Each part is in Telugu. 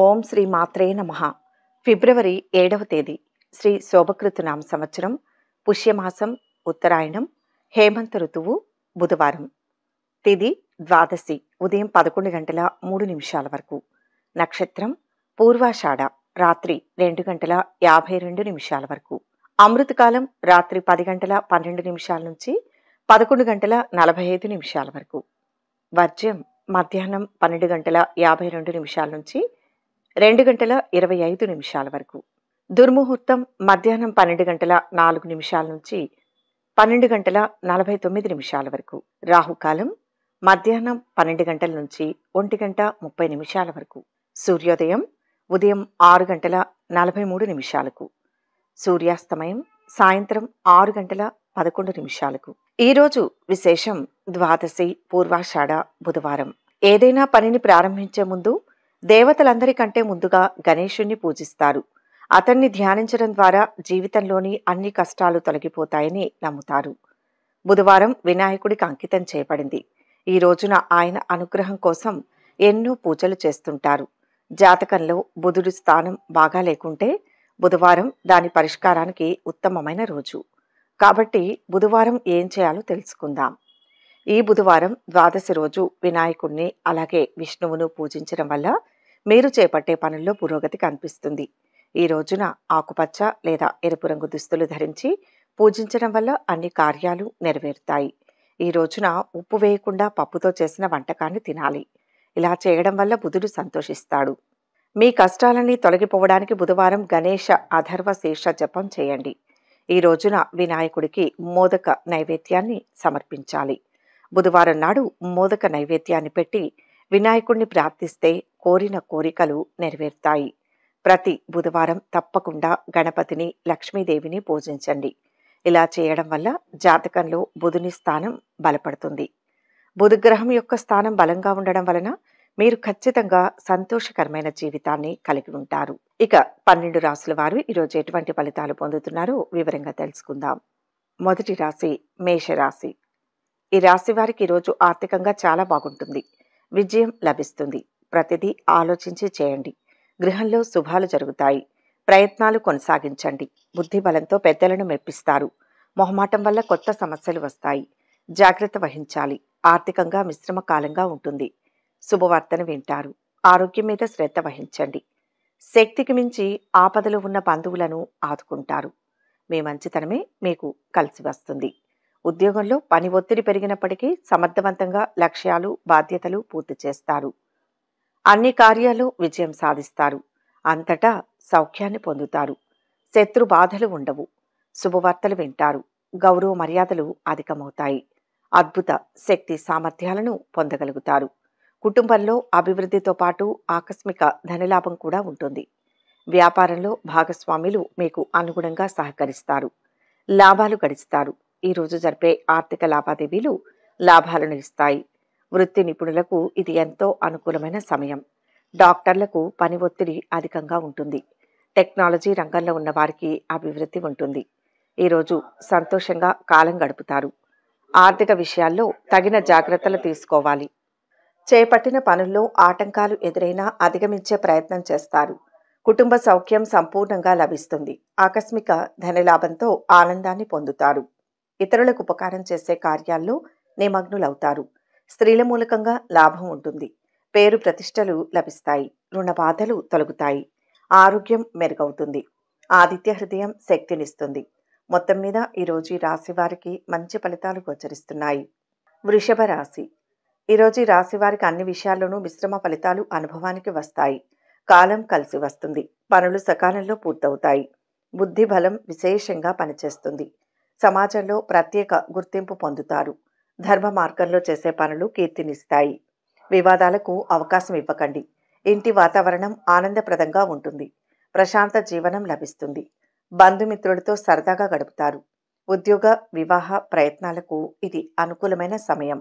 ఓం శ్రీ మాత్రే నమ ఫిబ్రవరి ఏడవ తేదీ శ్రీ శోభకృతునామ సంవత్సరం పుష్యమాసం ఉత్తరాయణం హేమంత ఋతువు బుధవారం తిది ద్వాదశి ఉదయం పదకొండు గంటల మూడు నిమిషాల వరకు నక్షత్రం పూర్వాషాఢ రాత్రి రెండు గంటల యాభై రెండు నిమిషాల వరకు అమృతకాలం రాత్రి పది గంటల పన్నెండు నిమిషాల నుంచి పదకొండు గంటల నలభై ఐదు నిమిషాల వరకు వర్జ్యం మధ్యాహ్నం పన్నెండు గంటల యాభై రెండు నిమిషాల నుంచి రెండు గంటల ఇరవై ఐదు నిమిషాల వరకు దుర్ముహూర్తం మధ్యాహ్నం పన్నెండు గంటల నాలుగు నిమిషాల నుంచి పన్నెండు గంటల నలభై తొమ్మిది నిమిషాల వరకు రాహుకాలం మధ్యాహ్నం పన్నెండు గంటల నుంచి ఒంటి గంట ముప్పై నిమిషాల వరకు సూర్యోదయం ఉదయం ఆరు గంటల నలభై మూడు నిమిషాలకు సూర్యాస్తమయం సాయంత్రం ఆరు గంటల పదకొండు నిమిషాలకు ఈరోజు విశేషం ద్వాదశి పూర్వాషాఢ బుధవారం ఏదైనా పనిని ప్రారంభించే ముందు దేవతలందరికంటే ముందుగా గణేషుణ్ణి పూజిస్తారు అతన్ని ధ్యానించడం ద్వారా జీవితంలోని అన్ని కష్టాలు తొలగిపోతాయని నమ్ముతారు బుధవారం వినాయకుడికి అంకితం చేయబడింది ఈ రోజున ఆయన అనుగ్రహం కోసం ఎన్నో పూజలు చేస్తుంటారు జాతకంలో బుధుడి స్థానం బాగా లేకుంటే బుధవారం దాని పరిష్కారానికి ఉత్తమమైన రోజు కాబట్టి బుధవారం ఏం చేయాలో తెలుసుకుందాం ఈ బుధవారం ద్వాదశి రోజు వినాయకుణ్ణి అలాగే విష్ణువును పూజించడం వల్ల మీరు చేపట్టే పనుల్లో పురోగతి కనిపిస్తుంది ఈ రోజున ఆకుపచ్చ లేదా ఎరుపు రంగు దుస్తులు ధరించి పూజించడం వల్ల అన్ని కార్యాలు నెరవేరుతాయి ఈ రోజున ఉప్పు వేయకుండా పప్పుతో చేసిన వంటకాన్ని తినాలి ఇలా చేయడం వల్ల బుధుడు సంతోషిస్తాడు మీ కష్టాలన్నీ తొలగిపోవడానికి బుధవారం గణేష అధర్వ శీర్ష జపం చేయండి ఈ రోజున వినాయకుడికి మోదక నైవేద్యాన్ని సమర్పించాలి బుధవారం నాడు మోదక నైవేద్యాన్ని పెట్టి వినాయకుణ్ణి ప్రార్థిస్తే కోరిన కోరికలు నెరవేరుతాయి ప్రతి బుధవారం తప్పకుండా గణపతిని లక్ష్మీదేవిని పూజించండి ఇలా చేయడం వల్ల జాతకంలో బుధుని స్థానం బలపడుతుంది బుధగ్రహం యొక్క స్థానం బలంగా ఉండడం వలన మీరు ఖచ్చితంగా సంతోషకరమైన జీవితాన్ని కలిగి ఉంటారు ఇక పన్నెండు రాసుల వారు ఈరోజు ఎటువంటి ఫలితాలు పొందుతున్నారో వివరంగా తెలుసుకుందాం మొదటి రాశి మేషరాశి ఈ రాశి వారికి ఈరోజు ఆర్థికంగా చాలా బాగుంటుంది విజయం లభిస్తుంది ప్రతిదీ ఆలోచించి చేయండి గృహంలో శుభాలు జరుగుతాయి ప్రయత్నాలు కొనసాగించండి బుద్ధిబలంతో పెద్దలను మెప్పిస్తారు మొహమాటం వల్ల కొత్త సమస్యలు వస్తాయి జాగ్రత్త వహించాలి ఆర్థికంగా మిశ్రమ కాలంగా ఉంటుంది శుభవార్తను వింటారు ఆరోగ్యం మీద శ్రద్ధ వహించండి శక్తికి మించి ఆపదలో ఉన్న బంధువులను ఆదుకుంటారు మీ మంచితనమే మీకు కలిసి వస్తుంది ఉద్యోగంలో పని ఒత్తిడి పెరిగినప్పటికీ సమర్థవంతంగా లక్ష్యాలు బాధ్యతలు పూర్తి చేస్తారు అన్ని కార్యాలు విజయం సాధిస్తారు అంతటా సౌఖ్యాన్ని పొందుతారు శత్రు బాధలు ఉండవు శుభవార్తలు వింటారు గౌరవ మర్యాదలు అధికమవుతాయి అద్భుత శక్తి సామర్థ్యాలను పొందగలుగుతారు కుటుంబంలో అభివృద్ధితో పాటు ఆకస్మిక ధనలాభం కూడా ఉంటుంది వ్యాపారంలో భాగస్వాములు మీకు అనుగుణంగా సహకరిస్తారు లాభాలు గడిస్తారు ఈరోజు జరిపే ఆర్థిక లావాదేవీలు లాభాలను ఇస్తాయి వృత్తి నిపుణులకు ఇది ఎంతో అనుకూలమైన సమయం డాక్టర్లకు పని ఒత్తిడి అధికంగా ఉంటుంది టెక్నాలజీ రంగంలో ఉన్న వారికి అభివృద్ధి ఉంటుంది ఈరోజు సంతోషంగా కాలం గడుపుతారు ఆర్థిక విషయాల్లో తగిన జాగ్రత్తలు తీసుకోవాలి చేపట్టిన పనుల్లో ఆటంకాలు ఎదురైనా అధిగమించే ప్రయత్నం చేస్తారు కుటుంబ సౌఖ్యం సంపూర్ణంగా లభిస్తుంది ఆకస్మిక ధనలాభంతో ఆనందాన్ని పొందుతారు ఇతరులకు ఉపకారం చేసే కార్యాల్లో నిమగ్నులవుతారు స్త్రీల మూలకంగా లాభం ఉంటుంది పేరు ప్రతిష్టలు లభిస్తాయి రుణ బాధలు తొలగుతాయి ఆరోగ్యం మెరుగవుతుంది ఆదిత్య హృదయం శక్తినిస్తుంది మొత్తం మీద ఈరోజు ఈ రాశి వారికి మంచి ఫలితాలు గోచరిస్తున్నాయి వృషభ రాశి ఈరోజు ఈ రాశి వారికి అన్ని విషయాల్లోనూ మిశ్రమ ఫలితాలు అనుభవానికి వస్తాయి కాలం కలిసి వస్తుంది పనులు సకాలంలో పూర్తవుతాయి బుద్ధి బలం విశేషంగా పనిచేస్తుంది సమాజంలో ప్రత్యేక గుర్తింపు పొందుతారు ధర్మ మార్గంలో చేసే పనులు కీర్తినిస్తాయి వివాదాలకు అవకాశం ఇవ్వకండి ఇంటి వాతావరణం ఆనందప్రదంగా ఉంటుంది ప్రశాంత జీవనం లభిస్తుంది బంధుమిత్రులతో సరదాగా గడుపుతారు ఉద్యోగ వివాహ ప్రయత్నాలకు ఇది అనుకూలమైన సమయం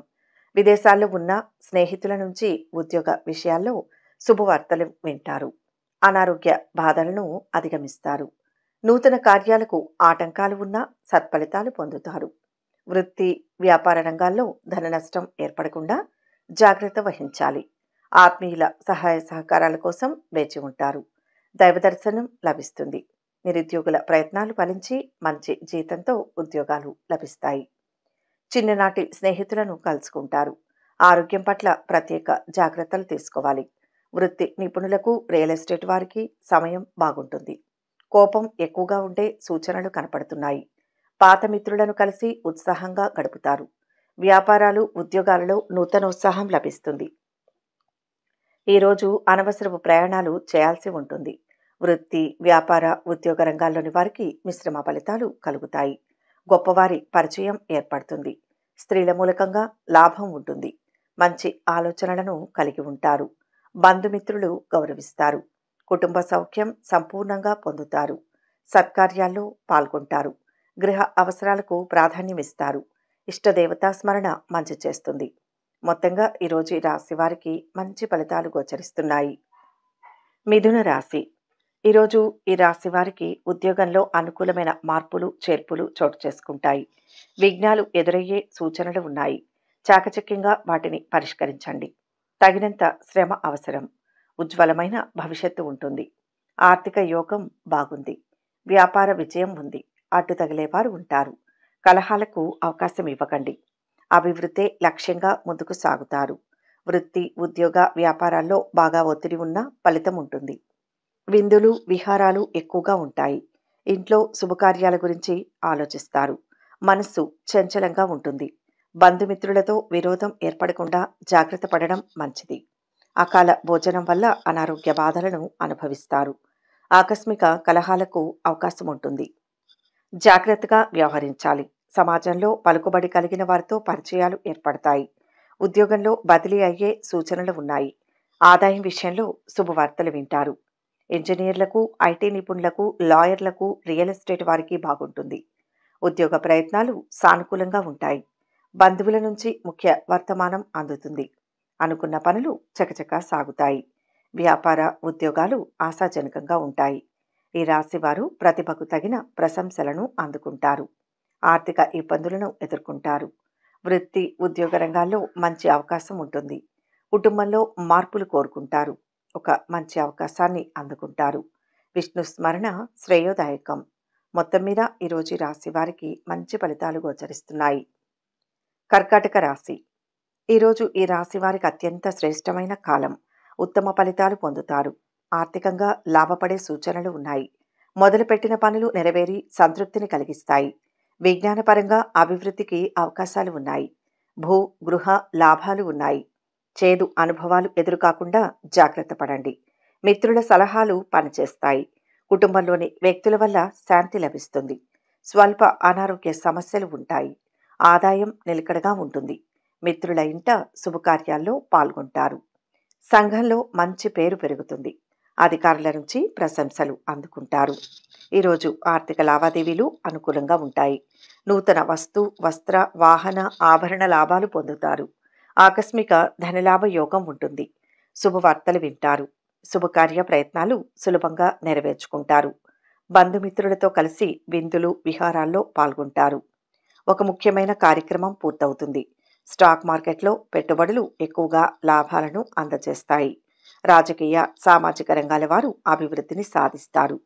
విదేశాల్లో ఉన్న స్నేహితుల నుంచి ఉద్యోగ విషయాల్లో శుభవార్తలు వింటారు అనారోగ్య బాధలను అధిగమిస్తారు నూతన కార్యాలకు ఆటంకాలు ఉన్నా సత్ఫలితాలు పొందుతారు వృత్తి వ్యాపార రంగాల్లో ధన నష్టం ఏర్పడకుండా జాగ్రత్త వహించాలి ఆత్మీయుల సహాయ సహకారాల కోసం వేచి ఉంటారు దైవదర్శనం లభిస్తుంది నిరుద్యోగుల ప్రయత్నాలు ఫలించి మంచి జీతంతో ఉద్యోగాలు లభిస్తాయి చిన్ననాటి స్నేహితులను కలుసుకుంటారు ఆరోగ్యం పట్ల ప్రత్యేక జాగ్రత్తలు తీసుకోవాలి వృత్తి నిపుణులకు రియల్ ఎస్టేట్ వారికి సమయం బాగుంటుంది కోపం ఎక్కువగా ఉండే సూచనలు కనపడుతున్నాయి పాత మిత్రులను కలిసి ఉత్సాహంగా గడుపుతారు వ్యాపారాలు ఉద్యోగాలలో నూతనోత్సాహం లభిస్తుంది ఈరోజు అనవసరపు ప్రయాణాలు చేయాల్సి ఉంటుంది వృత్తి వ్యాపార ఉద్యోగ రంగాల్లోని వారికి మిశ్రమ ఫలితాలు కలుగుతాయి గొప్పవారి పరిచయం ఏర్పడుతుంది స్త్రీల మూలకంగా లాభం ఉంటుంది మంచి ఆలోచనలను కలిగి ఉంటారు బంధుమిత్రులు గౌరవిస్తారు కుటుంబ సౌఖ్యం సంపూర్ణంగా పొందుతారు సత్కార్యాల్లో పాల్గొంటారు గృహ అవసరాలకు ప్రాధాన్యమిస్తారు ఇష్టదేవతా స్మరణ మంచి చేస్తుంది మొత్తంగా ఈరోజు ఈ రాశి వారికి మంచి ఫలితాలు గోచరిస్తున్నాయి మిథున రాశి ఈరోజు ఈ రాశి వారికి ఉద్యోగంలో అనుకూలమైన మార్పులు చేర్పులు చోటు చేసుకుంటాయి విఘ్నాలు ఎదురయ్యే సూచనలు ఉన్నాయి చాకచక్యంగా వాటిని పరిష్కరించండి తగినంత శ్రమ అవసరం ఉజ్వలమైన భవిష్యత్తు ఉంటుంది ఆర్థిక యోగం బాగుంది వ్యాపార విజయం ఉంది అటు తగిలేవారు ఉంటారు కలహాలకు అవకాశం ఇవ్వకండి అభివృద్ధే లక్ష్యంగా ముందుకు సాగుతారు వృత్తి ఉద్యోగ వ్యాపారాల్లో బాగా ఒత్తిడి ఉన్న ఫలితం ఉంటుంది విందులు విహారాలు ఎక్కువగా ఉంటాయి ఇంట్లో శుభకార్యాల గురించి ఆలోచిస్తారు మనస్సు చంచలంగా ఉంటుంది బంధుమిత్రులతో విరోధం ఏర్పడకుండా జాగ్రత్త పడడం మంచిది అకాల భోజనం వల్ల అనారోగ్య బాధలను అనుభవిస్తారు ఆకస్మిక కలహాలకు అవకాశం ఉంటుంది జాగ్రత్తగా వ్యవహరించాలి సమాజంలో పలుకుబడి కలిగిన వారితో పరిచయాలు ఏర్పడతాయి ఉద్యోగంలో బదిలీ అయ్యే సూచనలు ఉన్నాయి ఆదాయం విషయంలో శుభవార్తలు వింటారు ఇంజనీర్లకు ఐటీ నిపుణులకు లాయర్లకు రియల్ ఎస్టేట్ వారికి బాగుంటుంది ఉద్యోగ ప్రయత్నాలు సానుకూలంగా ఉంటాయి బంధువుల నుంచి ముఖ్య వర్తమానం అందుతుంది అనుకున్న పనులు చకచకా సాగుతాయి వ్యాపార ఉద్యోగాలు ఆశాజనకంగా ఉంటాయి ఈ రాశివారు ప్రతిభకు తగిన ప్రశంసలను అందుకుంటారు ఆర్థిక ఇబ్బందులను ఎదుర్కొంటారు వృత్తి ఉద్యోగ రంగాల్లో మంచి అవకాశం ఉంటుంది కుటుంబంలో మార్పులు కోరుకుంటారు ఒక మంచి అవకాశాన్ని అందుకుంటారు విష్ణు స్మరణ శ్రేయోదాయకం మొత్తం మీద ఈరోజు రాశి వారికి మంచి ఫలితాలు గోచరిస్తున్నాయి కర్కాటక రాశి ఈరోజు ఈ రాశి వారికి అత్యంత శ్రేష్టమైన కాలం ఉత్తమ ఫలితాలు పొందుతారు ఆర్థికంగా లాభపడే సూచనలు ఉన్నాయి మొదలుపెట్టిన పనులు నెరవేరి సంతృప్తిని కలిగిస్తాయి విజ్ఞానపరంగా అభివృద్ధికి అవకాశాలు ఉన్నాయి భూ గృహ లాభాలు ఉన్నాయి చేదు అనుభవాలు ఎదురుకాకుండా జాగ్రత్త పడండి మిత్రుల సలహాలు పనిచేస్తాయి కుటుంబంలోని వ్యక్తుల వల్ల శాంతి లభిస్తుంది స్వల్ప అనారోగ్య సమస్యలు ఉంటాయి ఆదాయం నిలకడగా ఉంటుంది మిత్రుల ఇంట శుభకార్యాల్లో పాల్గొంటారు సంఘంలో మంచి పేరు పెరుగుతుంది అధికారుల నుంచి ప్రశంసలు అందుకుంటారు ఈరోజు ఆర్థిక లావాదేవీలు అనుకూలంగా ఉంటాయి నూతన వస్తు వస్త్ర వాహన ఆభరణ లాభాలు పొందుతారు ఆకస్మిక ధనలాభ యోగం ఉంటుంది శుభవార్తలు వింటారు శుభకార్య ప్రయత్నాలు సులభంగా నెరవేర్చుకుంటారు బంధుమిత్రులతో కలిసి విందులు విహారాల్లో పాల్గొంటారు ఒక ముఖ్యమైన కార్యక్రమం పూర్తవుతుంది స్టాక్ మార్కెట్లో పెట్టుబడులు ఎక్కువగా లాభాలను అందజేస్తాయి రాజకీయ సామాజిక రంగాల వారు అభివృద్ధిని సాధిస్తారు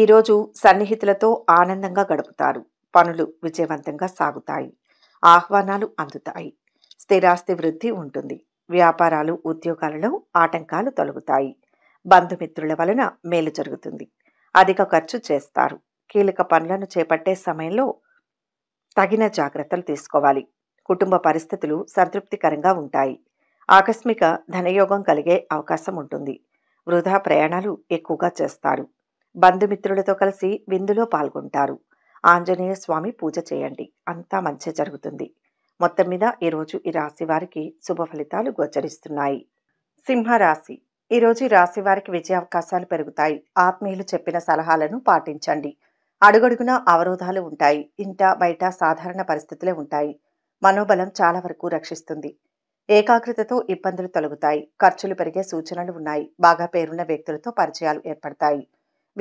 ఈరోజు సన్నిహితులతో ఆనందంగా గడుపుతారు పనులు విజయవంతంగా సాగుతాయి ఆహ్వానాలు అందుతాయి స్థిరాస్తి వృద్ధి ఉంటుంది వ్యాపారాలు ఉద్యోగాలలో ఆటంకాలు తొలగుతాయి బంధుమిత్రుల వలన మేలు జరుగుతుంది అధిక ఖర్చు చేస్తారు కీలక పనులను చేపట్టే సమయంలో తగిన జాగ్రత్తలు తీసుకోవాలి కుటుంబ పరిస్థితులు సంతృప్తికరంగా ఉంటాయి ఆకస్మిక ధనయోగం కలిగే అవకాశం ఉంటుంది వృధా ప్రయాణాలు ఎక్కువగా చేస్తారు బంధుమిత్రులతో కలిసి విందులో పాల్గొంటారు ఆంజనేయ స్వామి పూజ చేయండి అంతా మంచి జరుగుతుంది మొత్తం మీద ఈరోజు ఈ రాశి వారికి శుభ ఫలితాలు గోచరిస్తున్నాయి సింహరాశి ఈరోజు ఈ రాశి వారికి విజయావకాశాలు పెరుగుతాయి ఆత్మీయులు చెప్పిన సలహాలను పాటించండి అడుగడుగున అవరోధాలు ఉంటాయి ఇంట బయట సాధారణ పరిస్థితులే ఉంటాయి మనోబలం చాలా వరకు రక్షిస్తుంది ఏకాగ్రతతో ఇబ్బందులు తొలగుతాయి ఖర్చులు పెరిగే సూచనలు ఉన్నాయి బాగా పేరున్న వ్యక్తులతో పరిచయాలు ఏర్పడతాయి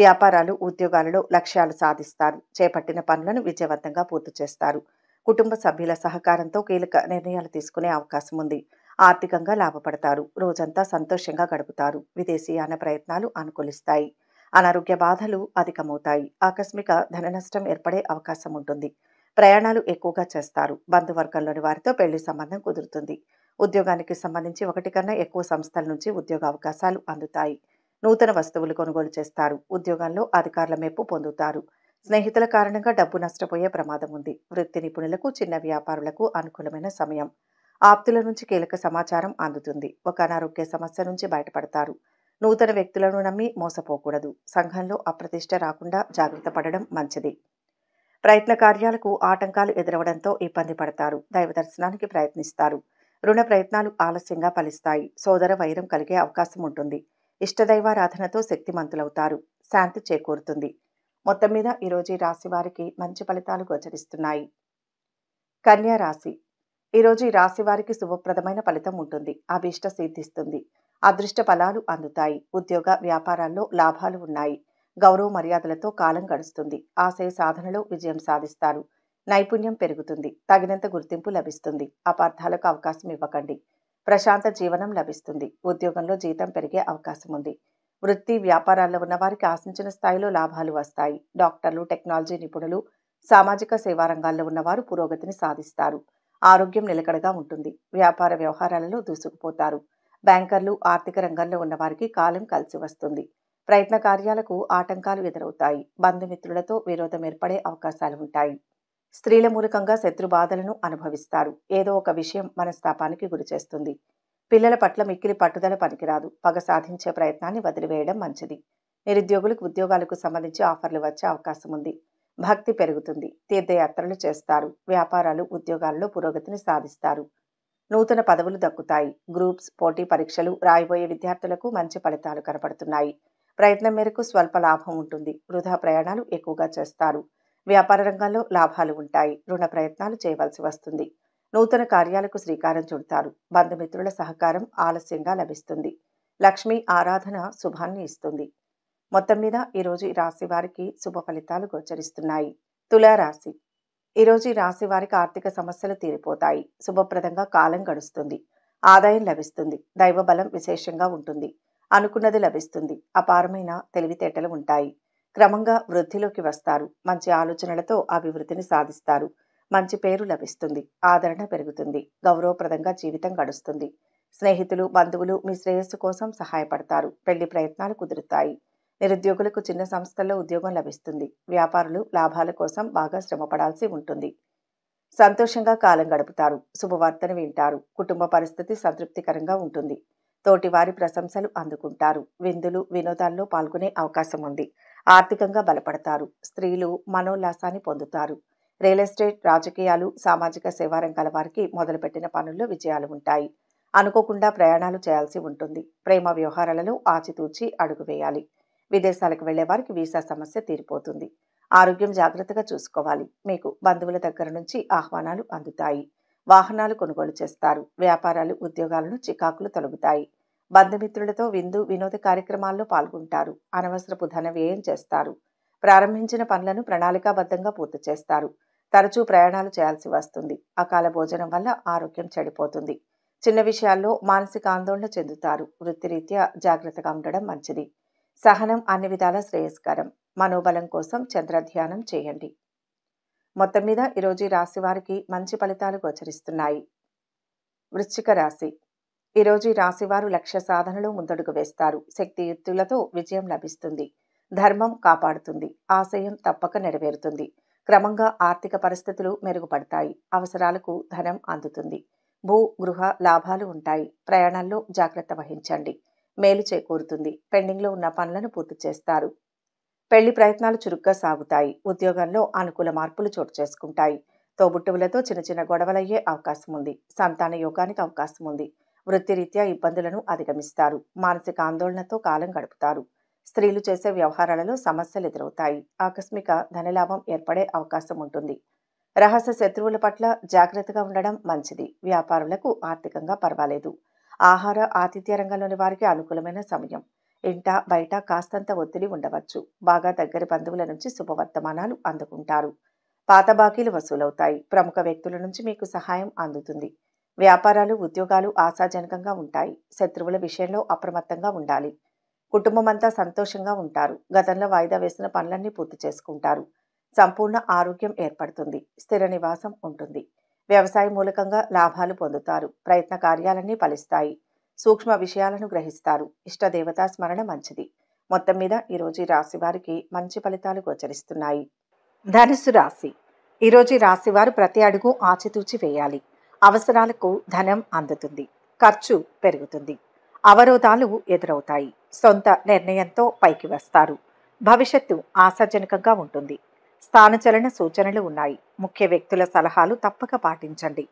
వ్యాపారాలు ఉద్యోగాలలో లక్ష్యాలు సాధిస్తారు చేపట్టిన పనులను విజయవంతంగా పూర్తి చేస్తారు కుటుంబ సభ్యుల సహకారంతో కీలక నిర్ణయాలు తీసుకునే అవకాశం ఉంది ఆర్థికంగా లాభపడతారు రోజంతా సంతోషంగా గడుపుతారు విదేశీయాన ప్రయత్నాలు అనుకూలిస్తాయి అనారోగ్య బాధలు అధికమవుతాయి ఆకస్మిక ధన నష్టం ఏర్పడే అవకాశం ఉంటుంది ప్రయాణాలు ఎక్కువగా చేస్తారు బంధువర్గంలోని వారితో పెళ్లి సంబంధం కుదురుతుంది ఉద్యోగానికి సంబంధించి ఒకటి కన్నా ఎక్కువ సంస్థల నుంచి ఉద్యోగ అవకాశాలు అందుతాయి నూతన వస్తువులు కొనుగోలు చేస్తారు ఉద్యోగాల్లో అధికారుల మెప్పు పొందుతారు స్నేహితుల కారణంగా డబ్బు నష్టపోయే ప్రమాదం ఉంది వృత్తి నిపుణులకు చిన్న వ్యాపారులకు అనుకూలమైన సమయం ఆప్తుల నుంచి కీలక సమాచారం అందుతుంది ఒక అనారోగ్య సమస్య నుంచి బయటపడతారు నూతన వ్యక్తులను నమ్మి మోసపోకూడదు సంఘంలో అప్రతిష్ట రాకుండా జాగ్రత్త పడడం మంచిది ప్రయత్న కార్యాలకు ఆటంకాలు ఎదురవడంతో ఇబ్బంది పడతారు దైవ దర్శనానికి ప్రయత్నిస్తారు రుణ ప్రయత్నాలు ఆలస్యంగా ఫలిస్తాయి సోదర వైరం కలిగే అవకాశం ఉంటుంది ఇష్టదైవారాధనతో శక్తిమంతులవుతారు శాంతి చేకూరుతుంది మొత్తం మీద ఈరోజు ఈ రాశి వారికి మంచి ఫలితాలు గోచరిస్తున్నాయి కన్యా రాశి ఈరోజు ఈ రాశి వారికి శుభప్రదమైన ఫలితం ఉంటుంది అభిష్ట సిద్ధిస్తుంది అదృష్ట ఫలాలు అందుతాయి ఉద్యోగ వ్యాపారాల్లో లాభాలు ఉన్నాయి గౌరవ మర్యాదలతో కాలం గడుస్తుంది ఆశయ సాధనలో విజయం సాధిస్తారు నైపుణ్యం పెరుగుతుంది తగినంత గుర్తింపు లభిస్తుంది అపార్థాలకు అవకాశం ఇవ్వకండి ప్రశాంత జీవనం లభిస్తుంది ఉద్యోగంలో జీతం పెరిగే అవకాశం ఉంది వృత్తి వ్యాపారాల్లో ఉన్న వారికి ఆశించిన స్థాయిలో లాభాలు వస్తాయి డాక్టర్లు టెక్నాలజీ నిపుణులు సామాజిక సేవా రంగాల్లో ఉన్నవారు పురోగతిని సాధిస్తారు ఆరోగ్యం నిలకడగా ఉంటుంది వ్యాపార వ్యవహారాలలో దూసుకుపోతారు బ్యాంకర్లు ఆర్థిక రంగంలో ఉన్నవారికి కాలం కలిసి వస్తుంది ప్రయత్న కార్యాలకు ఆటంకాలు ఎదురవుతాయి బంధుమిత్రులతో విరోధం ఏర్పడే అవకాశాలు ఉంటాయి స్త్రీల మూలకంగా శత్రు బాధలను అనుభవిస్తారు ఏదో ఒక విషయం మనస్తాపానికి గురిచేస్తుంది పిల్లల పట్ల మిక్కిలి పట్టుదల పనికిరాదు పగ సాధించే ప్రయత్నాన్ని వదిలివేయడం మంచిది నిరుద్యోగులకు ఉద్యోగాలకు సంబంధించి ఆఫర్లు వచ్చే అవకాశం ఉంది భక్తి పెరుగుతుంది తీర్థయాత్రలు చేస్తారు వ్యాపారాలు ఉద్యోగాల్లో పురోగతిని సాధిస్తారు నూతన పదవులు దక్కుతాయి గ్రూప్స్ పోటీ పరీక్షలు రాయబోయే విద్యార్థులకు మంచి ఫలితాలు కనపడుతున్నాయి ప్రయత్నం మేరకు స్వల్ప లాభం ఉంటుంది వృధా ప్రయాణాలు ఎక్కువగా చేస్తారు వ్యాపార రంగంలో లాభాలు ఉంటాయి రుణ ప్రయత్నాలు చేయవలసి వస్తుంది నూతన కార్యాలకు శ్రీకారం చుడతారు బంధుమిత్రుల సహకారం ఆలస్యంగా లభిస్తుంది లక్ష్మి ఆరాధన శుభాన్ని ఇస్తుంది మొత్తం మీద ఈరోజు ఈ రాశి వారికి శుభ ఫలితాలు గోచరిస్తున్నాయి తులారాశి ఈరోజు ఈ రాశి వారికి ఆర్థిక సమస్యలు తీరిపోతాయి శుభప్రదంగా కాలం గడుస్తుంది ఆదాయం లభిస్తుంది దైవ బలం విశేషంగా ఉంటుంది అనుకున్నది లభిస్తుంది అపారమైన తెలివితేటలు ఉంటాయి క్రమంగా వృద్ధిలోకి వస్తారు మంచి ఆలోచనలతో అభివృద్ధిని సాధిస్తారు మంచి పేరు లభిస్తుంది ఆదరణ పెరుగుతుంది గౌరవప్రదంగా జీవితం గడుస్తుంది స్నేహితులు బంధువులు మీ శ్రేయస్సు కోసం సహాయపడతారు పెళ్లి ప్రయత్నాలు కుదురుతాయి నిరుద్యోగులకు చిన్న సంస్థల్లో ఉద్యోగం లభిస్తుంది వ్యాపారులు లాభాల కోసం బాగా శ్రమపడాల్సి ఉంటుంది సంతోషంగా కాలం గడుపుతారు శుభవార్తను వింటారు కుటుంబ పరిస్థితి సంతృప్తికరంగా ఉంటుంది తోటి వారి ప్రశంసలు అందుకుంటారు విందులు వినోదాల్లో పాల్గొనే అవకాశం ఉంది ఆర్థికంగా బలపడతారు స్త్రీలు మనోల్లాసాన్ని పొందుతారు రియల్ ఎస్టేట్ రాజకీయాలు సామాజిక సేవా రంగాల వారికి మొదలుపెట్టిన పనుల్లో విజయాలు ఉంటాయి అనుకోకుండా ప్రయాణాలు చేయాల్సి ఉంటుంది ప్రేమ వ్యవహారాలలో ఆచితూచి అడుగు వేయాలి విదేశాలకు వెళ్లే వారికి వీసా సమస్య తీరిపోతుంది ఆరోగ్యం జాగ్రత్తగా చూసుకోవాలి మీకు బంధువుల దగ్గర నుంచి ఆహ్వానాలు అందుతాయి వాహనాలు కొనుగోలు చేస్తారు వ్యాపారాలు ఉద్యోగాలను చికాకులు తొలగుతాయి బంధుమిత్రులతో విందు వినోద కార్యక్రమాల్లో పాల్గొంటారు అనవసరపు ధన వ్యయం చేస్తారు ప్రారంభించిన పనులను ప్రణాళికాబద్ధంగా పూర్తి చేస్తారు తరచూ ప్రయాణాలు చేయాల్సి వస్తుంది అకాల భోజనం వల్ల ఆరోగ్యం చెడిపోతుంది చిన్న విషయాల్లో మానసిక ఆందోళన చెందుతారు వృత్తిరీత్యా జాగ్రత్తగా ఉండడం మంచిది సహనం అన్ని విధాల శ్రేయస్కరం మనోబలం కోసం చంద్రధ్యానం చేయండి మొత్తం మీద ఈరోజు రాశి వారికి మంచి ఫలితాలు గోచరిస్తున్నాయి వృశ్చిక రాశి ఈరోజు రాశివారు లక్ష్య సాధనలో ముందడుగు వేస్తారు శక్తియుక్తులతో విజయం లభిస్తుంది ధర్మం కాపాడుతుంది ఆశయం తప్పక నెరవేరుతుంది క్రమంగా ఆర్థిక పరిస్థితులు మెరుగుపడతాయి అవసరాలకు ధనం అందుతుంది భూ గృహ లాభాలు ఉంటాయి ప్రయాణాల్లో జాగ్రత్త వహించండి మేలు చేకూరుతుంది పెండింగ్లో ఉన్న పనులను పూర్తి చేస్తారు పెళ్లి ప్రయత్నాలు చురుగ్గా సాగుతాయి ఉద్యోగంలో అనుకూల మార్పులు చోటు చేసుకుంటాయి తోబుట్టువులతో చిన్న చిన్న గొడవలయ్యే అవకాశం ఉంది సంతాన యోగానికి అవకాశం ఉంది వృత్తిరీత్యా ఇబ్బందులను అధిగమిస్తారు మానసిక ఆందోళనతో కాలం గడుపుతారు స్త్రీలు చేసే వ్యవహారాలలో సమస్యలు ఎదురవుతాయి ఆకస్మిక ధనలాభం ఏర్పడే అవకాశం ఉంటుంది రహస్య శత్రువుల పట్ల జాగ్రత్తగా ఉండడం మంచిది వ్యాపారులకు ఆర్థికంగా పర్వాలేదు ఆహార ఆతిథ్య రంగంలోని వారికి అనుకూలమైన సమయం ఇంట బయట కాస్తంత ఒత్తిడి ఉండవచ్చు బాగా దగ్గర బంధువుల నుంచి శుభవర్తమానాలు అందుకుంటారు పాత బాకీలు వసూలవుతాయి ప్రముఖ వ్యక్తుల నుంచి మీకు సహాయం అందుతుంది వ్యాపారాలు ఉద్యోగాలు ఆశాజనకంగా ఉంటాయి శత్రువుల విషయంలో అప్రమత్తంగా ఉండాలి కుటుంబం అంతా సంతోషంగా ఉంటారు గతంలో వాయిదా వేసిన పనులన్నీ పూర్తి చేసుకుంటారు సంపూర్ణ ఆరోగ్యం ఏర్పడుతుంది స్థిర నివాసం ఉంటుంది వ్యవసాయం మూలకంగా లాభాలు పొందుతారు ప్రయత్న కార్యాలన్నీ ఫలిస్తాయి సూక్ష్మ విషయాలను గ్రహిస్తారు ఇష్టదేవతా స్మరణ మంచిది మొత్తం మీద ఈరోజు రాశి వారికి మంచి ఫలితాలు గోచరిస్తున్నాయి ధనుసు రాశి ఈరోజు రాశి వారు ప్రతి అడుగు ఆచితూచి వేయాలి అవసరాలకు ధనం అందుతుంది ఖర్చు పెరుగుతుంది అవరోధాలు ఎదురవుతాయి సొంత నిర్ణయంతో పైకి వస్తారు భవిష్యత్తు ఆశాజనకంగా ఉంటుంది స్థానచలన సూచనలు ఉన్నాయి ముఖ్య వ్యక్తుల సలహాలు తప్పక పాటించండి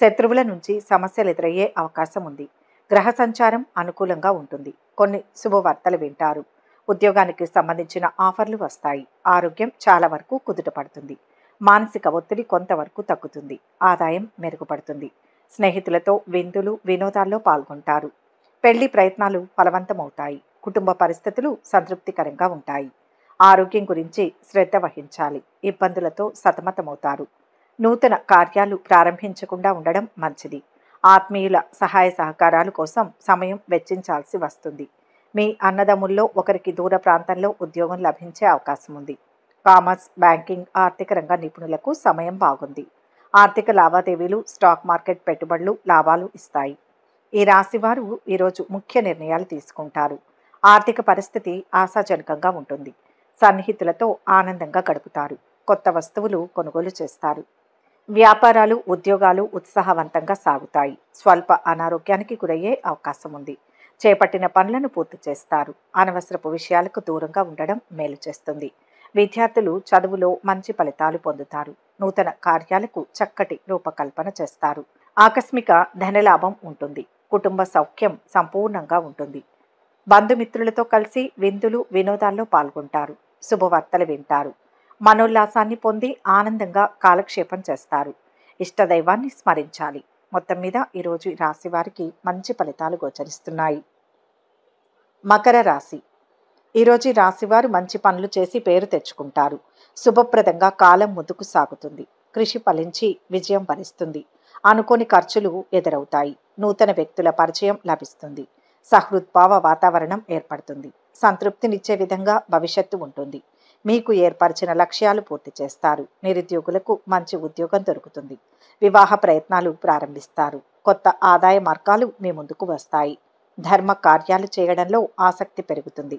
శత్రువుల నుంచి సమస్యలు ఎదురయ్యే అవకాశం ఉంది గ్రహ సంచారం అనుకూలంగా ఉంటుంది కొన్ని శుభవార్తలు వింటారు ఉద్యోగానికి సంబంధించిన ఆఫర్లు వస్తాయి ఆరోగ్యం చాలా వరకు కుదుటపడుతుంది మానసిక ఒత్తిడి కొంతవరకు తగ్గుతుంది ఆదాయం మెరుగుపడుతుంది స్నేహితులతో విందులు వినోదాల్లో పాల్గొంటారు పెళ్లి ప్రయత్నాలు ఫలవంతమవుతాయి కుటుంబ పరిస్థితులు సంతృప్తికరంగా ఉంటాయి ఆరోగ్యం గురించి శ్రద్ధ వహించాలి ఇబ్బందులతో సతమతమవుతారు నూతన కార్యాలు ప్రారంభించకుండా ఉండడం మంచిది ఆత్మీయుల సహాయ సహకారాలు కోసం సమయం వెచ్చించాల్సి వస్తుంది మీ అన్నదమ్ముల్లో ఒకరికి దూర ప్రాంతంలో ఉద్యోగం లభించే అవకాశం ఉంది కామర్స్ బ్యాంకింగ్ ఆర్థిక రంగ నిపుణులకు సమయం బాగుంది ఆర్థిక లావాదేవీలు స్టాక్ మార్కెట్ పెట్టుబడులు లాభాలు ఇస్తాయి ఈ రాశివారు ఈరోజు ముఖ్య నిర్ణయాలు తీసుకుంటారు ఆర్థిక పరిస్థితి ఆశాజనకంగా ఉంటుంది సన్నిహితులతో ఆనందంగా గడుపుతారు కొత్త వస్తువులు కొనుగోలు చేస్తారు వ్యాపారాలు ఉద్యోగాలు ఉత్సాహవంతంగా సాగుతాయి స్వల్ప అనారోగ్యానికి గురయ్యే అవకాశం ఉంది చేపట్టిన పనులను పూర్తి చేస్తారు అనవసరపు విషయాలకు దూరంగా ఉండడం మేలు చేస్తుంది విద్యార్థులు చదువులో మంచి ఫలితాలు పొందుతారు నూతన కార్యాలకు చక్కటి రూపకల్పన చేస్తారు ఆకస్మిక ధనలాభం ఉంటుంది కుటుంబ సౌఖ్యం సంపూర్ణంగా ఉంటుంది బంధుమిత్రులతో కలిసి విందులు వినోదాల్లో పాల్గొంటారు శుభవార్తలు వింటారు మనోల్లాసాన్ని పొంది ఆనందంగా కాలక్షేపం చేస్తారు ఇష్టదైవాన్ని స్మరించాలి మొత్తం మీద ఈరోజు రాశివారికి మంచి ఫలితాలు గోచరిస్తున్నాయి మకర రాశి ఈరోజు రాశివారు మంచి పనులు చేసి పేరు తెచ్చుకుంటారు శుభప్రదంగా కాలం ముందుకు సాగుతుంది కృషి ఫలించి విజయం భరిస్తుంది అనుకోని ఖర్చులు ఎదురవుతాయి నూతన వ్యక్తుల పరిచయం లభిస్తుంది సహృద్భావ వాతావరణం ఏర్పడుతుంది సంతృప్తినిచ్చే విధంగా భవిష్యత్తు ఉంటుంది మీకు ఏర్పరిచిన లక్ష్యాలు పూర్తి చేస్తారు నిరుద్యోగులకు మంచి ఉద్యోగం దొరుకుతుంది వివాహ ప్రయత్నాలు ప్రారంభిస్తారు కొత్త ఆదాయ మార్గాలు మీ ముందుకు వస్తాయి ధర్మ కార్యాలు చేయడంలో ఆసక్తి పెరుగుతుంది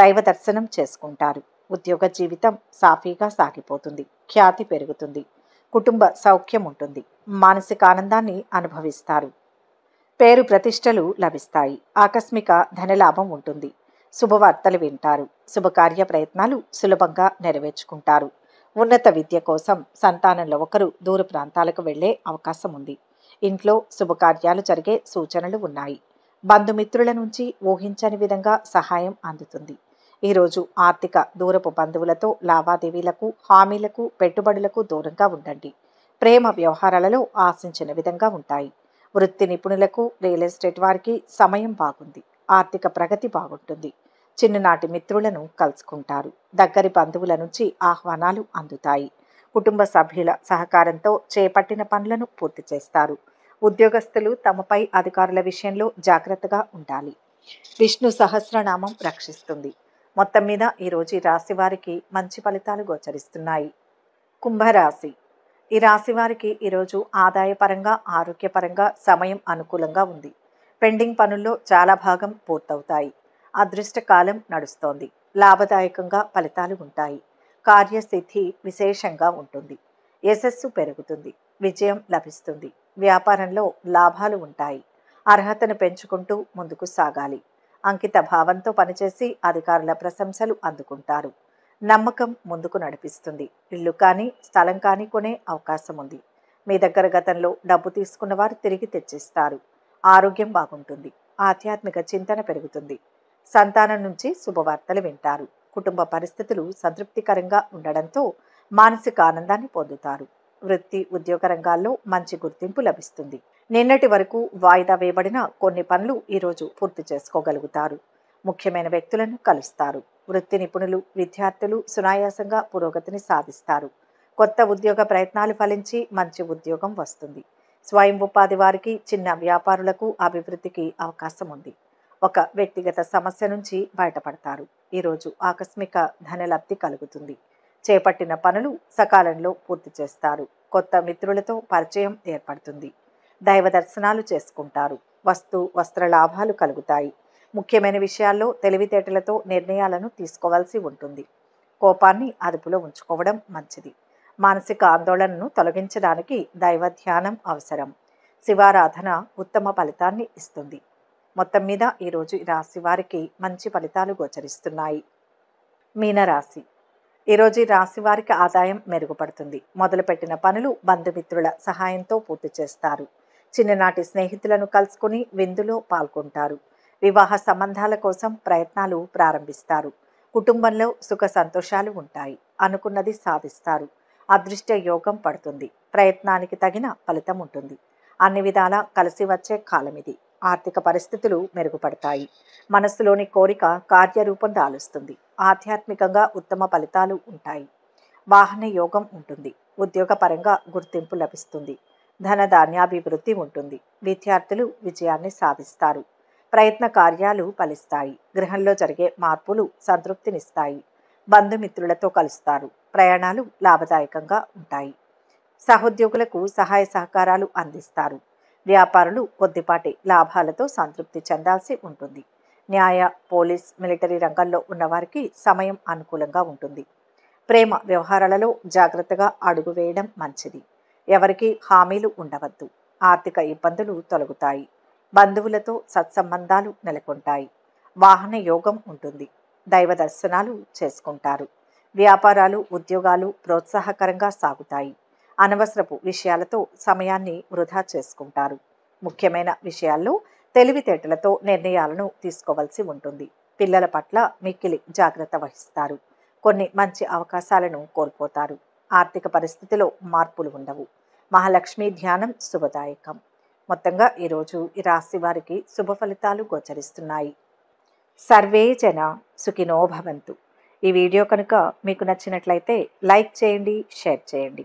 దైవ దర్శనం చేసుకుంటారు ఉద్యోగ జీవితం సాఫీగా సాగిపోతుంది ఖ్యాతి పెరుగుతుంది కుటుంబ సౌఖ్యం ఉంటుంది మానసిక ఆనందాన్ని అనుభవిస్తారు పేరు ప్రతిష్టలు లభిస్తాయి ఆకస్మిక ధనలాభం ఉంటుంది శుభవార్తలు వింటారు శుభకార్య ప్రయత్నాలు సులభంగా నెరవేర్చుకుంటారు ఉన్నత విద్య కోసం సంతానంలో ఒకరు దూర ప్రాంతాలకు వెళ్లే అవకాశం ఉంది ఇంట్లో శుభకార్యాలు జరిగే సూచనలు ఉన్నాయి బంధుమిత్రుల నుంచి ఊహించని విధంగా సహాయం అందుతుంది ఈరోజు ఆర్థిక దూరపు బంధువులతో లావాదేవీలకు హామీలకు పెట్టుబడులకు దూరంగా ఉండండి ప్రేమ వ్యవహారాలలో ఆశించిన విధంగా ఉంటాయి వృత్తి నిపుణులకు రియల్ ఎస్టేట్ వారికి సమయం బాగుంది ఆర్థిక ప్రగతి బాగుంటుంది చిన్ననాటి మిత్రులను కలుసుకుంటారు దగ్గరి బంధువుల నుంచి ఆహ్వానాలు అందుతాయి కుటుంబ సభ్యుల సహకారంతో చేపట్టిన పనులను పూర్తి చేస్తారు ఉద్యోగస్తులు తమపై అధికారుల విషయంలో జాగ్రత్తగా ఉండాలి విష్ణు సహస్రనామం రక్షిస్తుంది మొత్తం మీద ఈరోజు ఈ రాశి వారికి మంచి ఫలితాలు గోచరిస్తున్నాయి కుంభరాశి ఈ రాశి వారికి ఈరోజు ఆదాయపరంగా ఆరోగ్యపరంగా సమయం అనుకూలంగా ఉంది పెండింగ్ పనుల్లో చాలా భాగం పూర్తవుతాయి అదృష్టకాలం నడుస్తోంది లాభదాయకంగా ఫలితాలు ఉంటాయి కార్యసిద్ధి విశేషంగా ఉంటుంది యశస్సు పెరుగుతుంది విజయం లభిస్తుంది వ్యాపారంలో లాభాలు ఉంటాయి అర్హతను పెంచుకుంటూ ముందుకు సాగాలి అంకిత భావంతో పనిచేసి అధికారుల ప్రశంసలు అందుకుంటారు నమ్మకం ముందుకు నడిపిస్తుంది ఇల్లు కానీ స్థలం కానీ కొనే అవకాశం ఉంది మీ దగ్గర గతంలో డబ్బు తీసుకున్నవారు తిరిగి తెచ్చిస్తారు ఆరోగ్యం బాగుంటుంది ఆధ్యాత్మిక చింతన పెరుగుతుంది సంతానం నుంచి శుభవార్తలు వింటారు కుటుంబ పరిస్థితులు సంతృప్తికరంగా ఉండడంతో మానసిక ఆనందాన్ని పొందుతారు వృత్తి ఉద్యోగ రంగాల్లో మంచి గుర్తింపు లభిస్తుంది నిన్నటి వరకు వాయిదా వేయబడిన కొన్ని పనులు ఈరోజు పూర్తి చేసుకోగలుగుతారు ముఖ్యమైన వ్యక్తులను కలుస్తారు వృత్తి నిపుణులు విద్యార్థులు సునాయాసంగా పురోగతిని సాధిస్తారు కొత్త ఉద్యోగ ప్రయత్నాలు ఫలించి మంచి ఉద్యోగం వస్తుంది స్వయం ఉపాధి వారికి చిన్న వ్యాపారులకు అభివృద్ధికి అవకాశం ఉంది ఒక వ్యక్తిగత సమస్య నుంచి బయటపడతారు ఈరోజు ఆకస్మిక ధనలబ్ధి కలుగుతుంది చేపట్టిన పనులు సకాలంలో పూర్తి చేస్తారు కొత్త మిత్రులతో పరిచయం ఏర్పడుతుంది దైవ దర్శనాలు చేసుకుంటారు వస్తు వస్త్ర లాభాలు కలుగుతాయి ముఖ్యమైన విషయాల్లో తెలివితేటలతో నిర్ణయాలను తీసుకోవాల్సి ఉంటుంది కోపాన్ని అదుపులో ఉంచుకోవడం మంచిది మానసిక ఆందోళనను తొలగించడానికి దైవ ధ్యానం అవసరం శివారాధన ఉత్తమ ఫలితాన్ని ఇస్తుంది మొత్తం మీద ఈరోజు ఈ రాశి వారికి మంచి ఫలితాలు గోచరిస్తున్నాయి మీనరాశి ఈరోజు ఈ రాశి వారికి ఆదాయం మెరుగుపడుతుంది మొదలుపెట్టిన పనులు బంధుమిత్రుల సహాయంతో పూర్తి చేస్తారు చిన్ననాటి స్నేహితులను కలుసుకుని విందులో పాల్గొంటారు వివాహ సంబంధాల కోసం ప్రయత్నాలు ప్రారంభిస్తారు కుటుంబంలో సుఖ సంతోషాలు ఉంటాయి అనుకున్నది సాధిస్తారు అదృష్ట యోగం పడుతుంది ప్రయత్నానికి తగిన ఫలితం ఉంటుంది అన్ని విధాలా కలిసి వచ్చే కాలం ఇది ఆర్థిక పరిస్థితులు మెరుగుపడతాయి మనస్సులోని కోరిక కార్యరూపం దాలుస్తుంది ఆధ్యాత్మికంగా ఉత్తమ ఫలితాలు ఉంటాయి వాహన యోగం ఉంటుంది ఉద్యోగపరంగా గుర్తింపు లభిస్తుంది ధన ధాన్యాభివృద్ధి ఉంటుంది విద్యార్థులు విజయాన్ని సాధిస్తారు ప్రయత్న కార్యాలు ఫలిస్తాయి గృహంలో జరిగే మార్పులు సంతృప్తినిస్తాయి బంధుమిత్రులతో కలుస్తారు ప్రయాణాలు లాభదాయకంగా ఉంటాయి సహోద్యోగులకు సహాయ సహకారాలు అందిస్తారు వ్యాపారులు కొద్దిపాటి లాభాలతో సంతృప్తి చెందాల్సి ఉంటుంది న్యాయ పోలీస్ మిలిటరీ రంగంలో ఉన్నవారికి సమయం అనుకూలంగా ఉంటుంది ప్రేమ వ్యవహారాలలో జాగ్రత్తగా అడుగు వేయడం మంచిది ఎవరికి హామీలు ఉండవద్దు ఆర్థిక ఇబ్బందులు తొలగుతాయి బంధువులతో సత్సంబంధాలు నెలకొంటాయి వాహన యోగం ఉంటుంది దైవ దర్శనాలు చేసుకుంటారు వ్యాపారాలు ఉద్యోగాలు ప్రోత్సాహకరంగా సాగుతాయి అనవసరపు విషయాలతో సమయాన్ని వృధా చేసుకుంటారు ముఖ్యమైన విషయాల్లో తెలివితేటలతో నిర్ణయాలను తీసుకోవాల్సి ఉంటుంది పిల్లల పట్ల మిక్కిలి జాగ్రత్త వహిస్తారు కొన్ని మంచి అవకాశాలను కోల్పోతారు ఆర్థిక పరిస్థితిలో మార్పులు ఉండవు మహాలక్ష్మి ధ్యానం శుభదాయకం మొత్తంగా ఈరోజు ఈ రాశి వారికి శుభ ఫలితాలు గోచరిస్తున్నాయి సర్వే జన సుఖినో భవంతు ఈ వీడియో కనుక మీకు నచ్చినట్లయితే లైక్ చేయండి షేర్ చేయండి